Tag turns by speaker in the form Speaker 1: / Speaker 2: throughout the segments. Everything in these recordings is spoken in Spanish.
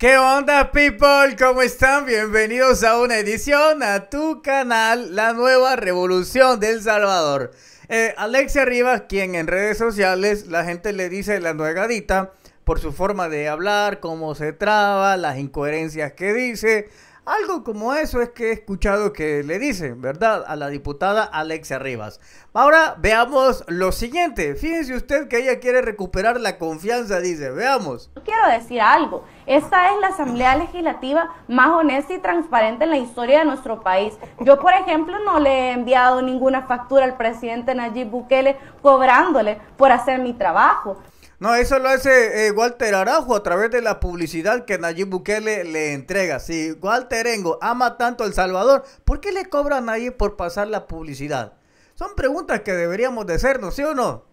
Speaker 1: ¿Qué onda, people? ¿Cómo están? Bienvenidos a una edición a tu canal, La Nueva Revolución del Salvador. Eh, Alexia Rivas, quien en redes sociales la gente le dice la nuegadita por su forma de hablar, cómo se traba, las incoherencias que dice. Algo como eso es que he escuchado que le dicen, ¿verdad? A la diputada Alexia Rivas. Ahora veamos lo siguiente. Fíjense usted que ella quiere recuperar la confianza, dice, veamos.
Speaker 2: Quiero decir algo. Esta es la asamblea legislativa más honesta y transparente en la historia de nuestro país. Yo, por ejemplo, no le he enviado ninguna factura al presidente Nayib Bukele cobrándole por hacer mi trabajo.
Speaker 1: No, eso lo hace eh, Walter Araujo a través de la publicidad que Nayib Bukele le entrega. Si Walter Engo ama tanto a El Salvador, ¿por qué le cobra a Nayib por pasar la publicidad? Son preguntas que deberíamos de hacernos, ¿sí o no?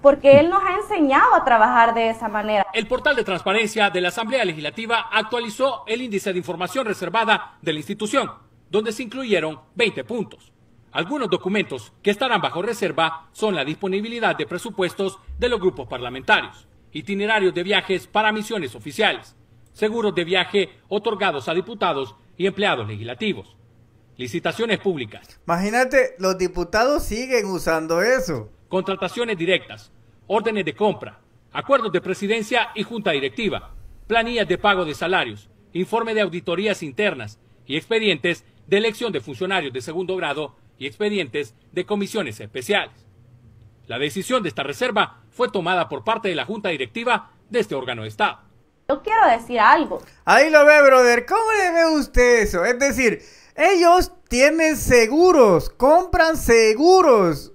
Speaker 2: porque él nos ha enseñado a trabajar de esa manera.
Speaker 3: El portal de transparencia de la Asamblea Legislativa actualizó el índice de información reservada de la institución, donde se incluyeron 20 puntos. Algunos documentos que estarán bajo reserva son la disponibilidad de presupuestos de los grupos parlamentarios, itinerarios de viajes para misiones oficiales, seguros de viaje otorgados a diputados y empleados legislativos, licitaciones públicas.
Speaker 1: Imagínate, los diputados siguen usando eso.
Speaker 3: Contrataciones directas, órdenes de compra, acuerdos de presidencia y junta directiva, planillas de pago de salarios, informe de auditorías internas y expedientes de elección de funcionarios de segundo grado y expedientes de comisiones especiales. La decisión de esta reserva fue tomada por parte de la junta directiva de este órgano de Estado.
Speaker 2: Yo quiero decir algo.
Speaker 1: Ahí lo ve, brother. ¿Cómo le ve usted eso? Es decir, ellos tienen seguros, compran seguros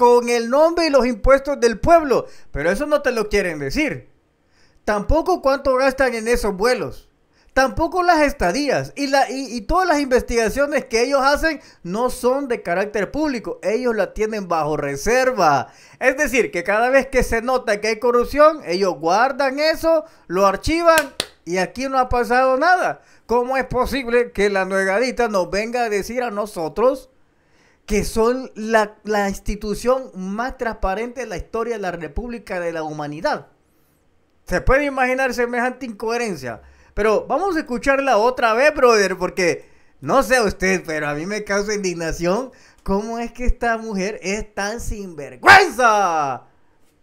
Speaker 1: con el nombre y los impuestos del pueblo. Pero eso no te lo quieren decir. Tampoco cuánto gastan en esos vuelos. Tampoco las estadías y, la, y todas las investigaciones que ellos hacen no son de carácter público. Ellos la tienen bajo reserva. Es decir, que cada vez que se nota que hay corrupción, ellos guardan eso, lo archivan y aquí no ha pasado nada. ¿Cómo es posible que la nuegadita nos venga a decir a nosotros que son la, la institución más transparente de la historia de la República de la Humanidad. Se puede imaginar semejante incoherencia. Pero vamos a escucharla otra vez, brother, porque no sé usted, pero a mí me causa indignación cómo es que esta mujer es tan sinvergüenza.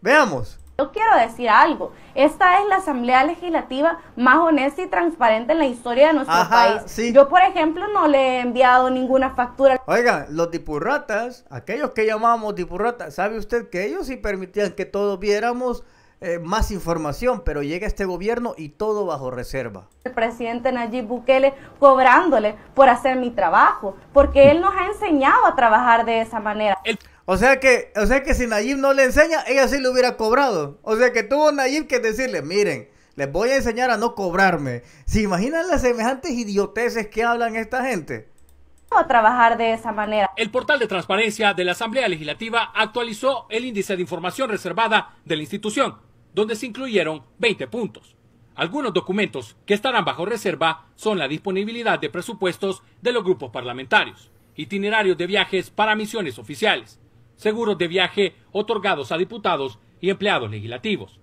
Speaker 1: Veamos.
Speaker 2: Yo quiero decir algo, esta es la asamblea legislativa más honesta y transparente en la historia de nuestro país. Yo, por ejemplo, no le he enviado ninguna factura.
Speaker 1: Oiga, los dipurratas, aquellos que llamábamos dipurratas, ¿sabe usted que ellos sí permitían que todos viéramos eh, más información, pero llega este gobierno y todo bajo reserva.
Speaker 2: El presidente Nayib Bukele cobrándole por hacer mi trabajo, porque él nos ha enseñado a trabajar de esa manera.
Speaker 1: O sea que, sea que si Nayib no le enseña, ella sí le hubiera cobrado. O sea que tuvo Nayib que decirle, miren, les voy a enseñar a no cobrarme. ¿Se imaginan las semejantes idioteces que hablan esta gente?
Speaker 2: a trabajar de esa manera.
Speaker 3: El portal de transparencia de la Asamblea Legislativa actualizó el índice de información reservada de la institución, donde se incluyeron 20 puntos. Algunos documentos que estarán bajo reserva son la disponibilidad de presupuestos de los grupos parlamentarios, itinerarios de viajes para misiones oficiales, seguros de viaje otorgados a diputados y empleados legislativos,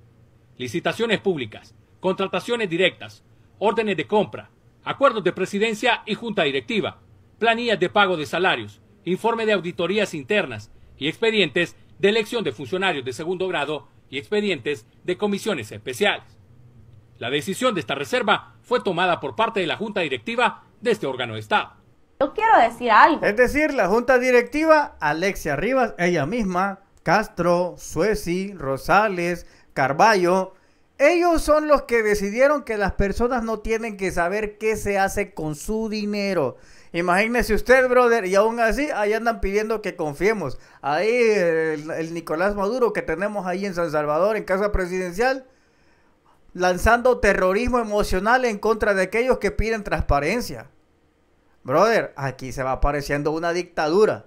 Speaker 3: licitaciones públicas, contrataciones directas, órdenes de compra, acuerdos de presidencia y junta directiva, planillas de pago de salarios, informe de auditorías internas y expedientes de elección de funcionarios de segundo grado y expedientes de comisiones especiales. La decisión de esta reserva fue tomada por parte de la Junta Directiva de este órgano de Estado.
Speaker 2: Yo quiero decir algo. Es
Speaker 1: decir, la junta directiva, Alexia Rivas, ella misma, Castro, Sueci, Rosales, Carballo, ellos son los que decidieron que las personas no tienen que saber qué se hace con su dinero. Imagínese usted, brother, y aún así ahí andan pidiendo que confiemos. Ahí el, el Nicolás Maduro que tenemos ahí en San Salvador, en casa presidencial, lanzando terrorismo emocional en contra de aquellos que piden transparencia. Brother, aquí se va apareciendo una dictadura.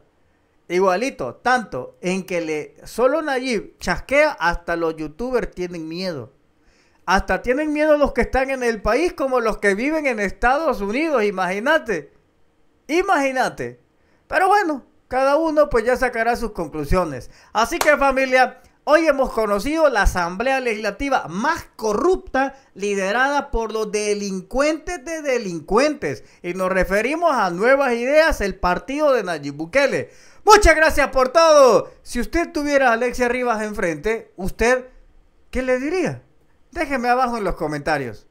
Speaker 1: Igualito, tanto en que le solo Nayib chasquea, hasta los youtubers tienen miedo. Hasta tienen miedo los que están en el país como los que viven en Estados Unidos, imagínate. Imagínate. Pero bueno, cada uno pues ya sacará sus conclusiones. Así que familia, Hoy hemos conocido la asamblea legislativa más corrupta liderada por los delincuentes de delincuentes. Y nos referimos a Nuevas Ideas, el partido de Nayib Bukele. Muchas gracias por todo. Si usted tuviera a Alexia Rivas enfrente, ¿usted qué le diría? Déjeme abajo en los comentarios.